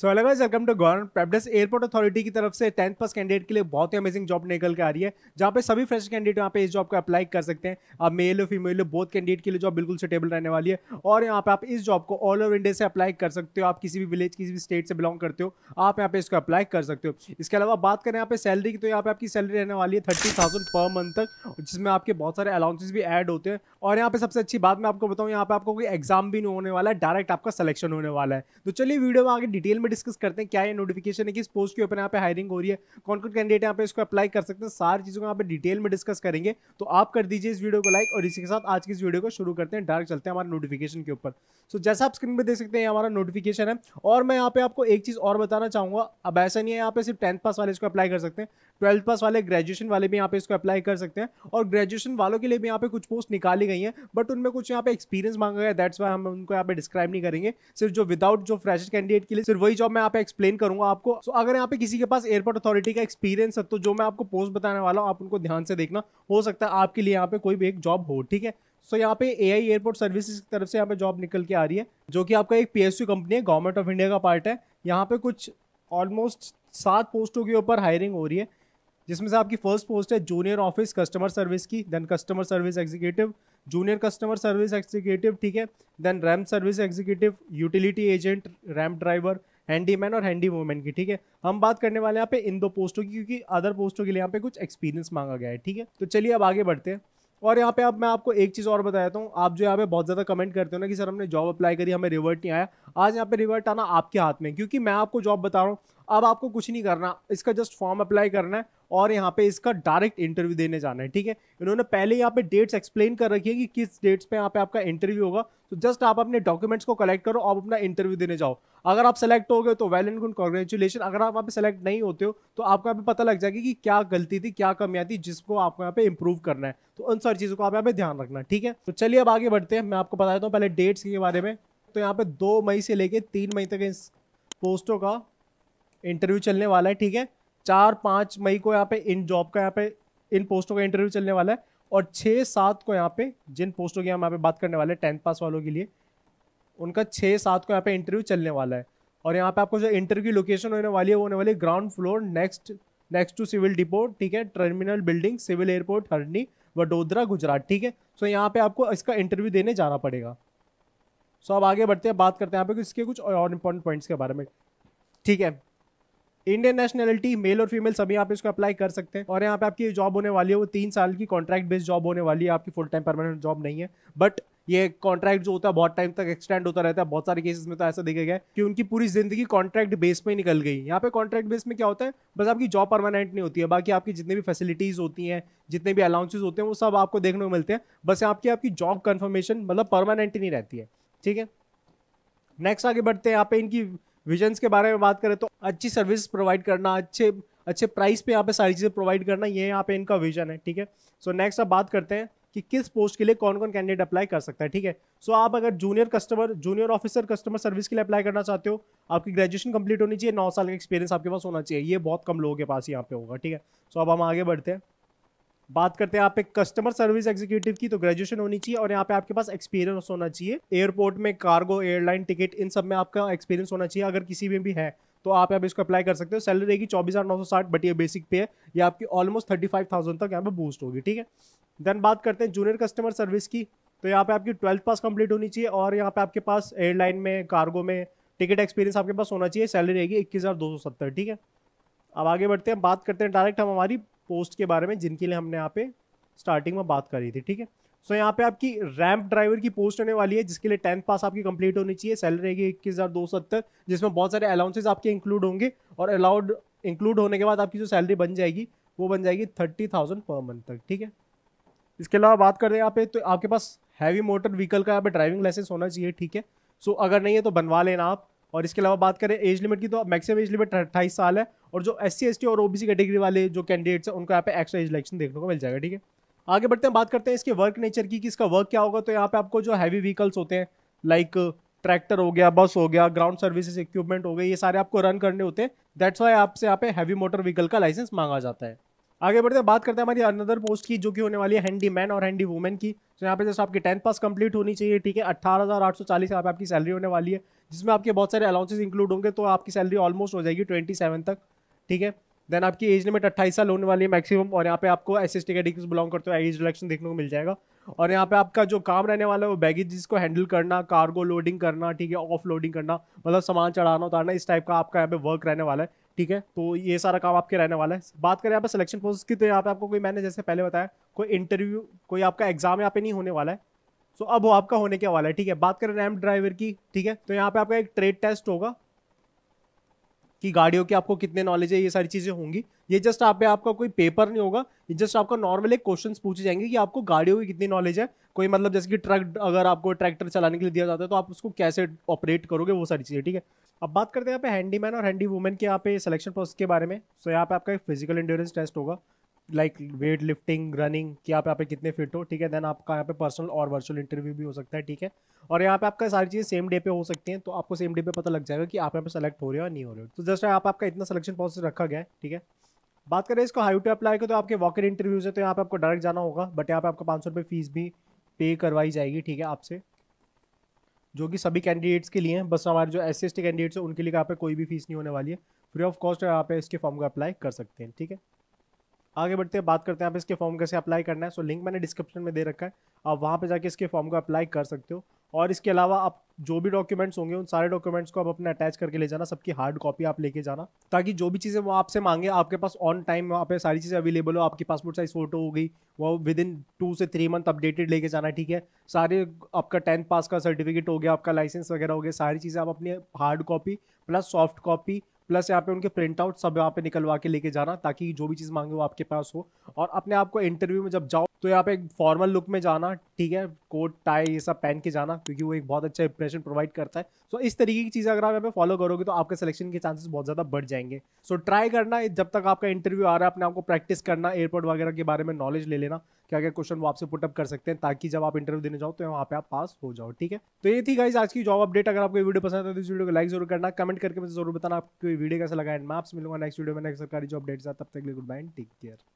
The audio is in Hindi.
सो अलग वेलकम टू गवर्न प्रेपडेस एयरपोर्ट अथॉरिटी की तरफ से टेंथ पास कैंडिडेट के लिए बहुत ही अमेजिंग जॉब निकल के आ रही है जहाँ पे सभी फ्रेश कैंडिडेट यहाँ पे इस जॉब को अप्लाई कर सकते हैं आप मेल और फीमेल बोथ कैंडिडेट के लिए जॉब बिल्कुल सुटेबल रहने वाली है और यहाँ पे आप इस जॉब को ऑल ओवर इंडिया से अप्लाई कर सकते हो आप किसी भी विलेज किसी भी स्टेट से बिलोंग करते हो आप यहाँ पे इसको अप्लाई कर सकते हो इसके अलावा बात करें यहाँ पे सैलरी की तो यहाँ पे आपकी सैलरी रहने वाली है थर्टी थाउजेंड पर मंथ तक जिसमें आपके बहुत सारे अलाउंसेस भी एड होते हैं और यहाँ पे सबसे अच्छी बात मैं आपको बताऊँ यहाँ पे आपको कोई एग्जाम भी नहीं होने वाला है डायरेक्ट आपका सिलेक्शन होने वाला है तो चलिए वीडियो में आगे डिटेल में डिस्कस करते हैं क्या ये नोटिफिकेशन है किस पोस्ट के ऊपर यहाँ पे हायरिंग हो रही है कौन कौन कैंडिडेट यहाँ पे इसको अप्लाई कर सकते हैं सारी चीज़ों को यहाँ पे डिटेल में डिस्कस करेंगे तो आप कर दीजिए इस वीडियो को लाइक और इसी के साथ आज की इस वीडियो को शुरू करते हैं डायरेक्ट चलते हैं हमारे नोटिफिकेशन के ऊपर सो so, जैसा आप स्क्रीन पर देख सकते हैं हमारा नोटिफिकेशन है और मैं यहाँ पे आपको एक चीज़ और बताना चाहूँगा अब ऐसा नहीं है यहाँ पे सिर्फ टेंथ पास वाले इसको अप्लाई कर सकते हैं ट्वेल्थ पास वाले ग्रेजुएशन वाले भी यहाँ पे इसको अप्लाई कर सकते हैं और ग्रेजुएशन वालों के लिए भी यहाँ पे कुछ पोस्ट निकाली गई हैं बट उनमें कुछ यहाँ पे एक्सपीरियंस मांगा गया दैट्स वाई हम उनको यहाँ पे डिस्क्राइब नहीं करेंगे सिर्फ जो विदाउट जो फ्रेशर कैंडिडेट के लिए सिर्फ वही जॉब मैं यहाँ एक्सप्लेन करूंगा आपको सो अगर यहाँ पे किसी के पास एयरपोर्ट अथॉरिटी का एक्सपीरियंस है तो जो मैं आपको पोस्ट बताने वाला हूँ आप उनको ध्यान से देखना हो सकता है आपके लिए यहाँ पे कोई भी एक जॉब हो ठीक है सो so, यहाँ पे ए आई एयरपोर्ट सर्विस की तरफ से यहाँ पे जॉब निकल के आ रही है जो कि आपका एक पी कंपनी है गवर्नमेंट ऑफ इंडिया का पार्ट है यहाँ पे कुछ ऑलमोस्ट सात पोस्टों के ऊपर हायरिंग हो रही है जिसमें से आपकी फर्स्ट पोस्ट है जूनियर ऑफिस कस्टमर सर्विस की then customer service executive junior customer service executive ठीक है then ramp service executive utility agent ramp driver handy man और हैंडी वूमेन की ठीक है हम बात करने वाले यहाँ पे इन दो पोस्टों की क्योंकि अदर पोस्टों के लिए यहाँ पे कुछ एक्सपीरियंस मांगा गया है ठीक है तो चलिए अब आगे बढ़ते हैं और यहाँ पे अब आप मैं आपको एक चीज़ और बताया हूँ आप जो यहाँ पे बहुत ज़्यादा कमेंट करते हो ना कि सर हमने जॉब अप्लाई करी हमें रिवर्ट नहीं आया आज यहाँ पे रिवर्ट आना आपके हाथ में क्योंकि मैं आपको जॉब बता रहा हूँ अब आपको कुछ नहीं करना इसका जस्ट फॉर्म अप्लाई करना है और यहाँ पे इसका डायरेक्ट इंटरव्यू देने जाना है ठीक है इन्होंने पहले यहाँ पे डेट्स एक्सप्लेन कर रखी है कि किस डेट्स पे यहाँ पे आपका इंटरव्यू होगा तो जस्ट आप अपने डॉक्यूमेंट्स को कलेक्ट करो आप अपना इंटरव्यू देने जाओ अगर आप सेलेक्ट हो गए तो वेल एंड गुड कॉन्ग्रेचुलेशन अगर आप वहाँ पे सेलेक्ट नहीं होते हो तो आपको यहाँ पे पता लग जाएगी कि क्या गलती थी क्या कमियाँ थी जिसको आपको यहाँ पे इंप्रूव करना है तो उन सारी चीज़ों को आप यहाँ पे ध्यान रखना ठीक है तो चलिए अब आगे बढ़ते हैं मैं आपको बता देता हूँ पहले डेट्स के बारे में तो यहाँ पे दो मई से लेके तीन मई तक इस पोस्टों का इंटरव्यू चलने वाला है ठीक है चार पाँच मई को यहाँ पे इन जॉब का यहाँ पे इन पोस्टों का इंटरव्यू चलने वाला है और छः सात को यहाँ पे जिन पोस्टों की हम यहाँ पे बात करने वाले हैं टेंथ पास वालों के लिए उनका छः सात को यहाँ पे इंटरव्यू चलने वाला है और यहाँ पे आपको जो इंटरव्यू की लोकेशन होने वाली है वो होने वाली है ground floor next next to civil depot ठीक है टर्मिनल बिल्डिंग सिविल एयरपोर्ट हरनी वडोदरा गुजरात ठीक है सो यहाँ पर आपको इसका इंटरव्यू देने जाना पड़ेगा सो अब आगे बढ़ते हैं बात करते हैं यहाँ पे इसके कुछ और इम्पोर्टेंट पॉइंट्स के बारे में ठीक है इंडियन नेशनलिटी मेल और फीमेल सभी यहाँ पे इसको अप्लाई कर सकते हैं और यहाँ पे आपकी जॉब होने वाली है वो तीन साल की कॉन्ट्रैक्ट बेस्ड जॉब होने वाली है आपकी फुल टाइम परमानेंट जॉब नहीं है बट ये कॉन्ट्रैक्ट जो होता है बहुत टाइम तक एक्सटेंड होता रहता है बहुत सारे केसेस में तो ऐसा देखा गया कि उनकी पूरी जिंदगी कॉन्ट्रैक्ट बेस पे ही निकल गई यहाँ पे कॉन्ट्रैक्ट बेस में क्या होता है बस आपकी जॉब परमानेंट नहीं होती है बाकी आपकी जितनी भी फैसिलिटीज होती हैं जितने भी अलाउंसेज होते हैं वो सब आपको देखने को मिलते हैं बस आपकी आपकी जॉब कन्फर्मेशन मतलब परमानेंट ही नहीं रहती है ठीक है नेक्स्ट आगे बढ़ते हैं यहाँ पे इनकी विजन्स के बारे में बात करें तो अच्छी सर्विस प्रोवाइड करना अच्छे अच्छे प्राइस पे यहाँ पे सारी चीज़ें प्रोवाइड करना ये यहाँ पे इनका विजन है ठीक है सो नेक्स्ट अब बात करते हैं कि किस पोस्ट के लिए कौन कौन कैंडिडेट अप्लाई कर सकता है ठीक है सो आप अगर junior customer junior officer customer service के लिए अप्लाई करना चाहते हो आपकी ग्रेजुएशन कंप्लीट होनी चाहिए नौ साल का एक्सपीरियंस आपके पास होना चाहिए ये बहुत कम लोगों के पास यहाँ पे होगा ठीक है सो अब हम आगे बढ़ते हैं बात करते हैं आप एक कस्टमर सर्विस एग्जीक्यूटिव की तो ग्रेजुएशन होनी चाहिए और यहाँ पे आपके पास एक्सपीरियंस होना चाहिए एयरपोर्ट में कार्गो एयरलाइन टिकट इन सब में आपका एक्सपीरियंस होना चाहिए अगर किसी में भी है तो आप यहाँ पे इसको अप्लाई कर सकते हो सैलरी रहेगी चौबीस हज़ार नौ सौ साठ बट ये बेसिक पे है ये आपकी ऑलमोस्ट थर्टी फाइव थाउजेंड तक यहाँ पे बूस्ट होगी ठीक है देन बात करते हैं जूनियर कस्टमर सर्विस की तो यहाँ पे आपकी ट्वेल्थ पास कंप्लीट होनी चाहिए और यहाँ पे आपके पास एयरलाइन में कार्गो में टिकट एक्सपीरियंस आपके पास होना चाहिए सैलरी रहेगी इक्कीस हज़ार दो सौ सत्तर ठीक है अब आगे बढ़ते हैं बात करते हैं डायरेक्ट हम हमारी पोस्ट के बारे में जिनके लिए हमने यहाँ पे स्टार्टिंग में बात करी थी ठीक है सो यहाँ पे आपकी रैंप ड्राइवर की पोस्ट होने वाली है जिसके लिए टेंथ पास आपकी कंप्लीट होनी चाहिए सैलरी रहेगी इक्कीस हज़ार दो सत्तर जिसमें बहुत सारे अलाउंसेज आपके इंक्लूड होंगे और अलाउड इंक्लूड होने के बाद आपकी जो सैलरी बन जाएगी वो बन जाएगी थर्टी थाउजेंड पर मंथ तक ठीक है इसके अलावा बात करें हैं यहाँ पे तो आपके पास हैवी मोटर व्हीकल का यहाँ पे ड्राइविंग लाइसेंस होना चाहिए ठीक है सो अगर नहीं है तो बनवा लेना आप और इसके अलावा बात करें एज लिमिट की तो मैक्सिमम एज लिमिट अट्ठाईस साल है और जो एस सी और ओबीसी कैटेगरी वाले जो कैंडिडेट्स हैं उनको यहाँ पे एक्स्ट्रा एज इलेक्शन देखने को मिल जाएगा ठीक है आगे बढ़ते हैं बात करते हैं इसके वर्क नेचर की कि इसका वर्क क्या होगा तो यहाँ पे आपको जो हैवी व्हीकल्स होते हैं लाइक ट्रैक्टर हो गया बस हो गया ग्राउंड सर्विसेज इक्विपमेंट हो गए ये सारे आपको रन करने होते हैं दैट्स वाई आपसे यहाँ पे हैवी मोटर व्हीकल का लाइसेंस मांगा जाता है आगे बढ़ते हैं बात करते हैं हमारी अनदर पोस्ट की जो कि होने वाली है हैंडी मैन और हैंडी वुमेन की तो यहाँ पे जैसे आपकी टेंथ पास कंप्लीट होनी चाहिए ठीक है अट्ठारह हज़ार आठ सौ चालीस यहाँ पे आपकी सैलरी होने वाली है जिसमें आपके बहुत सारे अलाउंसेज इंक्लूड होंगे तो आपकी सैलरी ऑलमोस्ट हो जाएगी ट्वेंटी सेवन तक ठीक है देन आपकी एज लिमिट अट्ठाईस साल होने वाली है मैक्सिमम और यहाँ पे आपको S S category degree belong करते हो एज रिलेक्शन देखने को मिल जाएगा और यहाँ पे आपका जो काम रहने वाला है वो बैगेज जिसको हैंडल करना कार्गो लोडिंग करना ठीक है ऑफ लोडिंग करना मतलब सामान चढ़ाना उतारना इस टाइप का आपका यहाँ पे वर्क रहने वाला है ठीक है तो ये सारा काम आपके रहने वाला है बात करें यहाँ पे सिलेक्शन प्रोसेस की तो यहाँ पे आपको कोई मैंने जैसे पहले बताया कोई इंटरव्यू कोई आपका एग्जाम यहाँ पे नहीं होने वाला है सो अब वो आपका होने के वाला है ठीक है बात करें रैम ड्राइवर की ठीक है तो यहाँ पे आपका एक ट्रेड टेस्ट होगा कि गाड़ियों की आपको कितने नॉलेज है ये सारी चीज़ें होंगी ये जस्ट आप आपका कोई पेपर नहीं होगा ये जस्ट आपका नॉर्मल एक क्वेश्चन पूछे जाएंगे कि आपको गाड़ियों की कितनी नॉलेज है कोई मतलब जैसे कि ट्रक अगर आपको ट्रैक्टर चलाने के लिए दिया जाता है तो आप उसको कैसे ऑपरेट करोगे वो सारी चीज़ें ठीक है अब बात करते हैं यहाँ पे हैंडीमैन और हैंडी वुमेन के यहाँ पे सिलेक्शन प्रोसेस के बारे में सो यहाँ पे आपका एक फिजिकल इंड्योरेंस टेस्ट होगा लाइक वेट लिफ्टिंग रनिंग कि आप यहाँ पे कितने फिट हो ठीक है देन आपका यहाँ पे पर्सनल और वर्चुअल इंटरव्यू भी हो सकता है ठीक है और यहाँ पे आपका सारी चीज़ें सेम डे पे हो सकती हैं तो आपको सेम डे पे पता लग जाएगा कि आप यहाँ पे सेलेक्ट हो रहे हो या नहीं हो रहे हो तो जस्ट यहाँ आप आपका इतना सिलेक्शन प्रोसेस रखा गया है ठीक है बात करें इसको हाई टू अप्लाई का तो आपके वॉकर इंटरव्यूज है तो यहाँ पे आपको डायरेक्ट जाना होगा बट यहाँ पे आपको पाँच सौ रुपये फीस भी पे करवाई जाएगी ठीक है आपसे जो कि सभी कैंडिडेट्स के लिए हैं बस हमारे जो एस सी कैंडिडेट्स हैं उनके लिए यहाँ पे कोई भी फीस नहीं होने वाली है फ्री ऑफ कॉस्ट यहाँ पे इसके फॉर्म को अप्लाई कर सकते हैं ठीक है आगे बढ़ते हैं बात करते हैं आप इसके फॉर्म कैसे अप्लाई करना है सो लिंक मैंने डिस्क्रिप्शन में दे रखा है आप वहाँ पर जाके इसके फॉर्म को अप्लाई कर सकते हो और इसके अलावा आप जो भी डॉक्यूमेंट्स होंगे उन सारे डॉक्यूमेंट्स को आप अपने अटैच करके ले जाना सबकी हार्ड कॉपी आप लेके जाना ताकि जो भी चीज़ें वो आपसे मांगे आपके पास ऑन टाइम वहाँ पे सारी चीज़ें अवेलेबल हो आपकी पासपोर्ट साइज़ फ़ोटो हो गई वो विद इन टू से थ्री मंथ अपडेटेड लेके जाना ठीक है सारे आपका टेंथ पास का सर्टिफिकेट हो गया आपका लाइसेंस वगैरह हो गया सारी चीज़ें आप अपनी hard copy plus soft copy plus यहाँ पे उनके प्रिंट आउट सब यहाँ पे निकलवा के लेके जाना ताकि जो भी चीज़ मांगे वो आपके पास हो और अपने आप को इंटरव्यू में जब जाओ तो यहाँ पे एक फॉर्मल लुक में जाना ठीक है कोट टाई ये सब पहन के जाना क्योंकि वो एक बहुत अच्छा इंप्रेशन प्रोवाइड करता है सो so, इस तरीके की चीज़ें अगर आप यहाँ पे फॉलो करोगे तो आपके सिलेक्शन के चांसेस बहुत ज़्यादा बढ़ जाएंगे सो so, ट्राई करना जब तक आपका इंटरव्यू आ रहा है अपने आपको प्रैक्टिस करना एयरपोर्ट वगैरह के बारे में नॉलेज ले लेना क्या क्या क्वेश्चन वो आपसे पुटअप कर सकते हैं ताकि जब आप इंटरव्यू देने जाओ तो वहाँ पे आप पास हो जाओ ठीक है तो ये थी गाइज आज की जॉब अपडेट अगर आपको वीडियो पसंद है तो इस वीडियो को लाइक जरूर करना कमेंट करके मुझे जरूर बताना आपकी वीडियो कैसा लगा एंड मैं आपसे मिलूंगा नेक्स्ट वीडियो में नेक्स्ट सरकारी जॉब अपडेट्स साथ तब तक लिए गुड बाय टेक केयर